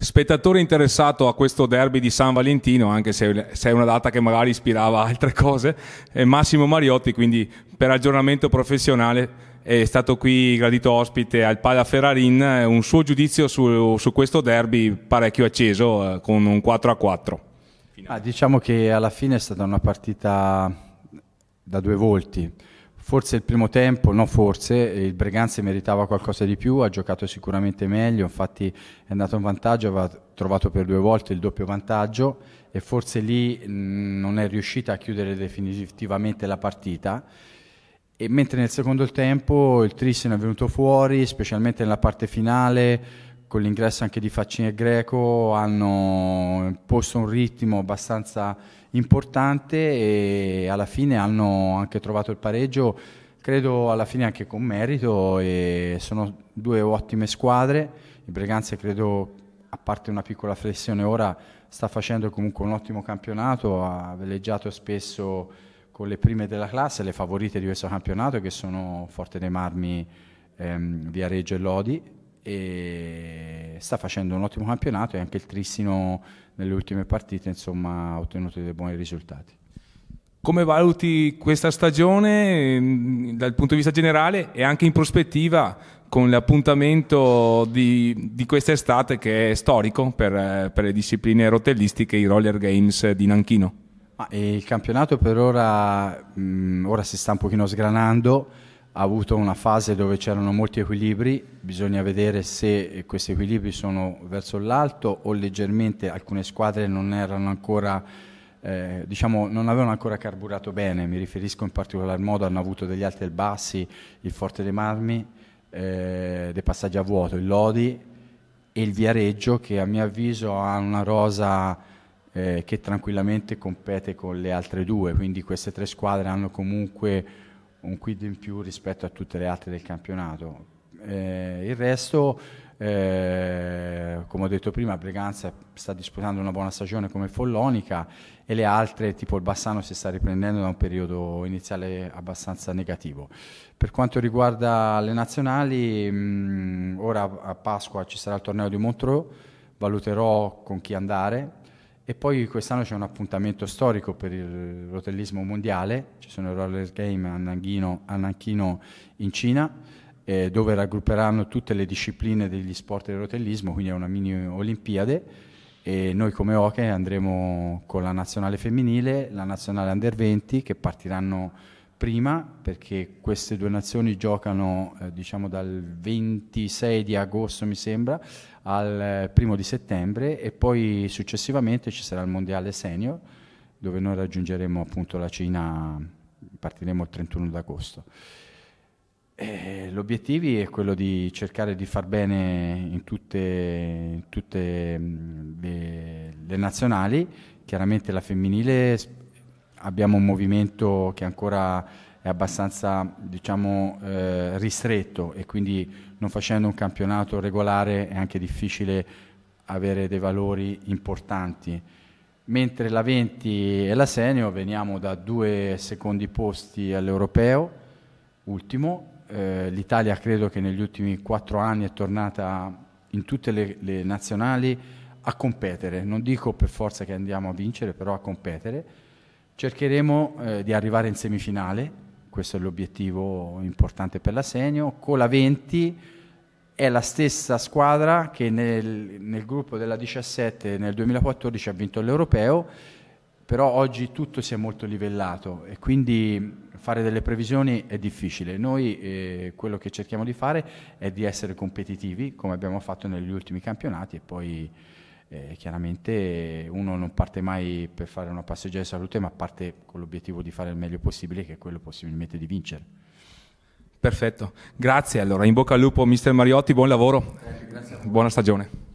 Spettatore interessato a questo derby di San Valentino, anche se, se è una data che magari ispirava altre cose, è Massimo Mariotti, quindi per aggiornamento professionale è stato qui gradito ospite al Pala Ferrarin, un suo giudizio su, su questo derby parecchio acceso eh, con un 4 a 4. Ah, diciamo che alla fine è stata una partita da due volti Forse il primo tempo, no forse, il Breganze meritava qualcosa di più, ha giocato sicuramente meglio, infatti è andato in vantaggio, aveva trovato per due volte il doppio vantaggio e forse lì non è riuscita a chiudere definitivamente la partita. E mentre nel secondo tempo il Tristan è venuto fuori, specialmente nella parte finale, con l'ingresso anche di Faccine Greco hanno posto un ritmo abbastanza importante e alla fine hanno anche trovato il pareggio, credo alla fine anche con merito e sono due ottime squadre, il Breganze credo a parte una piccola flessione ora sta facendo comunque un ottimo campionato, ha veleggiato spesso con le prime della classe, le favorite di questo campionato che sono Forte dei Marmi, ehm, Viareggio e Lodi e sta facendo un ottimo campionato e anche il Trissino nelle ultime partite insomma, ha ottenuto dei buoni risultati. Come valuti questa stagione dal punto di vista generale e anche in prospettiva con l'appuntamento di, di quest'estate che è storico per, per, le discipline rotellistiche, i roller games di Nanchino? Ah, il campionato per ora, mh, mm, ora si sta un pochino sgranando ha avuto una fase dove c'erano molti equilibri, bisogna vedere se questi equilibri sono verso l'alto o leggermente alcune squadre non erano ancora eh, diciamo, non avevano ancora carburato bene, mi riferisco in particolar modo, hanno avuto degli alti e bassi, il Forte dei Marmi, eh, dei passaggi a vuoto, il Lodi e il Viareggio che a mio avviso ha una rosa eh, che tranquillamente compete con le altre due, quindi queste tre squadre hanno comunque un quid in più rispetto a tutte le altre del campionato. Eh, il resto, eh, come ho detto prima, Breganza sta disputando una buona stagione come Follonica e le altre, tipo il Bassano, si sta riprendendo da un periodo iniziale abbastanza negativo. Per quanto riguarda le nazionali, mh, mm, ora a Pasqua ci sarà il torneo di Montreux, valuterò con chi andare e poi quest'anno c'è un appuntamento storico per il rotellismo mondiale, ci sono il roller game a Nanchino, a Nanchino in Cina, eh, dove raggrupperanno tutte le discipline degli sport del rotellismo, quindi è una mini Olimpiade. E noi come hockey andremo con la nazionale femminile, la nazionale under 20 che partiranno prima perché queste due nazioni giocano eh, diciamo dal 26 di agosto mi sembra al eh, primo di settembre e poi successivamente ci sarà il mondiale senior dove noi raggiungeremo appunto la Cina partiremo il 31 d'agosto eh, l'obiettivo è quello di cercare di far bene in tutte, in tutte mm, le, le nazionali chiaramente la femminile abbiamo un movimento che ancora è abbastanza diciamo, eh, ristretto e quindi non facendo un campionato regolare è anche difficile avere dei valori importanti. Mentre la 20 e la senior veniamo da due secondi posti all'Europeo, ultimo, eh, l'Italia credo che negli ultimi quattro anni è tornata in tutte le, le nazionali a competere, non dico per forza che andiamo a vincere, però a competere Cercheremo eh, di arrivare in semifinale, questo è l'obiettivo importante per l'assegno. Con la 20 è la stessa squadra che nel, nel gruppo della 17 nel 2014 ha vinto l'Europeo, però oggi tutto si è molto livellato e quindi fare delle previsioni è difficile. Noi eh, quello che cerchiamo di fare è di essere competitivi, come abbiamo fatto negli ultimi campionati, e poi eh, chiaramente uno non parte mai per fare una passeggiata di salute, ma parte con l'obiettivo di fare il meglio possibile, che è quello possibilmente di vincere. Perfetto, grazie. Allora, in bocca al lupo, mister Mariotti, buon lavoro, eh, buona stagione.